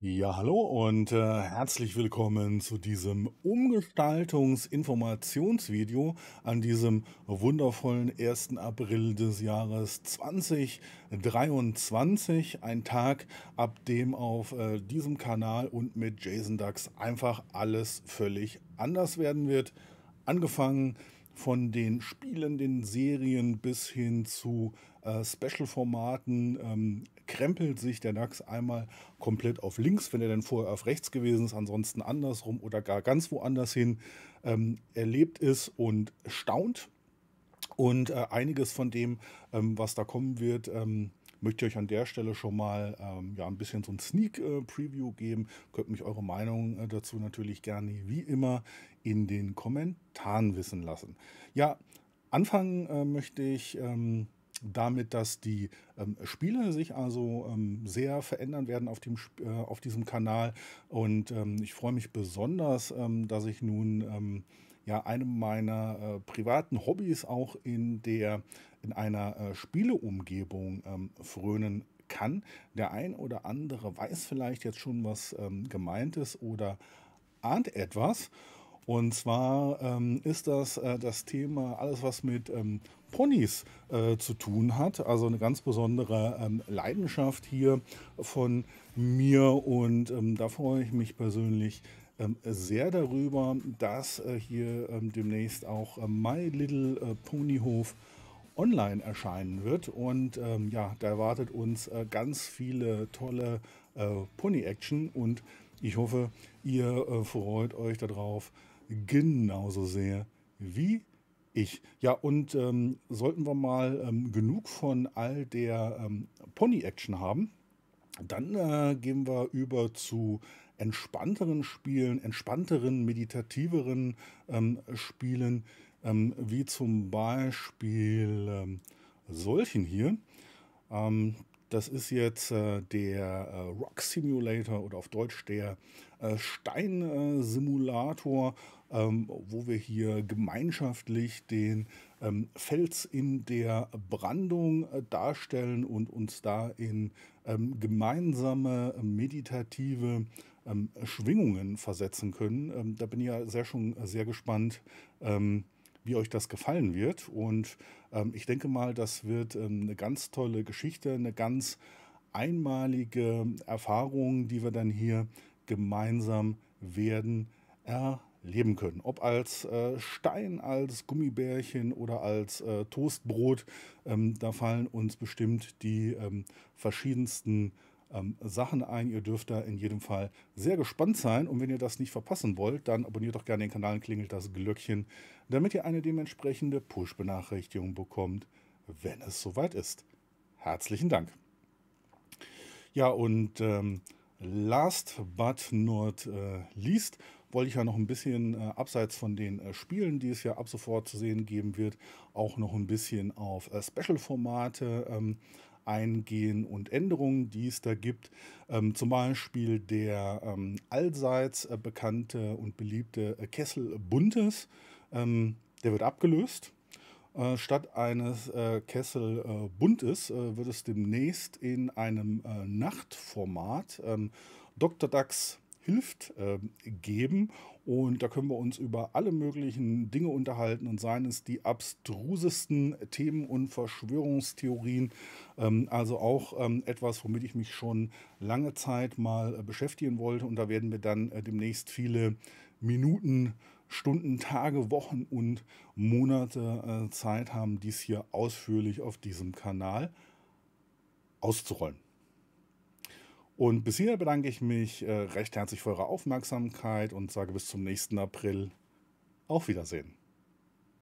Ja, hallo und äh, herzlich willkommen zu diesem Umgestaltungsinformationsvideo an diesem wundervollen 1. April des Jahres 2023. Ein Tag, ab dem auf äh, diesem Kanal und mit Jason Ducks einfach alles völlig anders werden wird. Angefangen von den spielenden Serien bis hin zu äh, Special-Formaten ähm, krempelt sich der DAX einmal komplett auf links, wenn er dann vorher auf rechts gewesen ist, ansonsten andersrum oder gar ganz woanders hin ähm, erlebt ist und staunt. Und äh, einiges von dem, ähm, was da kommen wird, ähm, möchte ich euch an der Stelle schon mal ähm, ja, ein bisschen so ein Sneak-Preview äh, geben. Könnt mich eure Meinung äh, dazu natürlich gerne wie immer in den Kommentaren wissen lassen. Ja, anfangen äh, möchte ich. Ähm, damit, dass die ähm, Spiele sich also ähm, sehr verändern werden auf, dem, äh, auf diesem Kanal. Und ähm, ich freue mich besonders, ähm, dass ich nun ähm, ja einem meiner äh, privaten Hobbys auch in der in einer äh, Spieleumgebung ähm, frönen kann. Der ein oder andere weiß vielleicht jetzt schon, was ähm, gemeint ist oder ahnt etwas. Und zwar ähm, ist das äh, das Thema alles, was mit ähm, Ponys äh, zu tun hat. Also eine ganz besondere ähm, Leidenschaft hier von mir und ähm, da freue ich mich persönlich ähm, sehr darüber, dass äh, hier ähm, demnächst auch äh, My Little äh, Ponyhof online erscheinen wird. Und ähm, ja, da erwartet uns ganz viele tolle Pony-Action und ich hoffe, ihr freut euch darauf genauso sehr wie ich. Ja, und ähm, sollten wir mal ähm, genug von all der ähm, Pony-Action haben, dann äh, gehen wir über zu entspannteren Spielen, entspannteren, meditativeren ähm, Spielen, ähm, wie zum Beispiel ähm, solchen hier. Ähm, das ist jetzt äh, der äh, Rock Simulator oder auf Deutsch der äh, Steinsimulator, äh, ähm, wo wir hier gemeinschaftlich den Fels in der Brandung äh, darstellen und uns da in gemeinsame meditative ähm, Schwingungen versetzen können. Ähm, da bin ich ja sehr schon sehr gespannt, ähm, wie euch das gefallen wird. Und ähm, ich denke mal, das wird ähm, eine ganz tolle Geschichte, eine ganz einmalige Erfahrung, die wir dann hier gemeinsam werden erleben können. Ob als äh, Stein, als Gummibärchen oder als äh, Toastbrot, ähm, da fallen uns bestimmt die verschiedensten ähm, Sachen ein. Ihr dürft da in jedem Fall sehr gespannt sein. Und wenn ihr das nicht verpassen wollt, dann abonniert doch gerne den Kanal und klingelt das Glöckchen, damit ihr eine dementsprechende Push-Benachrichtigung bekommt, wenn es soweit ist. Herzlichen Dank. Ja, und ähm, last but not äh, least wollte ich ja noch ein bisschen äh, abseits von den äh, Spielen, die es ja ab sofort zu sehen geben wird, auch noch ein bisschen auf äh, Special-Formate ähm, eingehen und Änderungen, die es da gibt. Ähm, zum Beispiel der ähm, allseits äh, bekannte und beliebte äh, Kessel Buntes, ähm, der wird abgelöst. Äh, statt eines äh, Kessel äh, Buntes äh, wird es demnächst in einem Nachtformat ähm, Dr. Dax hilft, äh, geben. Und da können wir uns über alle möglichen Dinge unterhalten und seien es die abstrusesten Themen und Verschwörungstheorien. Ähm, also auch ähm, etwas, womit ich mich schon lange Zeit mal äh, beschäftigen wollte. Und da werden wir dann äh, demnächst viele Minuten Stunden, Tage, Wochen und Monate äh, Zeit haben, dies hier ausführlich auf diesem Kanal auszurollen. Und bis hier bedanke ich mich äh, recht herzlich für eure Aufmerksamkeit und sage bis zum nächsten April. Auf Wiedersehen.